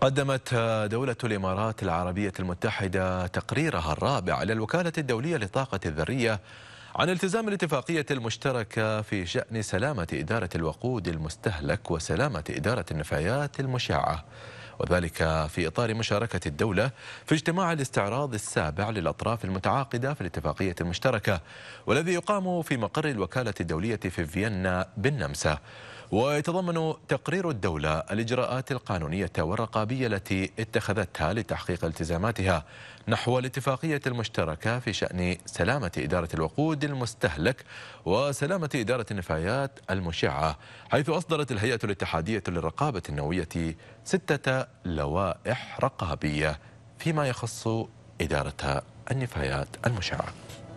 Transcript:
قدمت دولة الإمارات العربية المتحدة تقريرها الرابع للوكالة الدولية للطاقة الذرية عن التزام الاتفاقية المشتركة في شأن سلامة إدارة الوقود المستهلك وسلامة إدارة النفايات المشعة وذلك في إطار مشاركة الدولة في اجتماع الاستعراض السابع للأطراف المتعاقدة في الاتفاقية المشتركة والذي يقام في مقر الوكالة الدولية في فيينا بالنمسا ويتضمن تقرير الدولة الإجراءات القانونية والرقابية التي اتخذتها لتحقيق التزاماتها نحو الاتفاقية المشتركة في شأن سلامة إدارة الوقود المستهلك وسلامة إدارة النفايات المشعة حيث أصدرت الهيئة الاتحادية للرقابة النووية ستة لوائح رقابية فيما يخص إدارة النفايات المشعة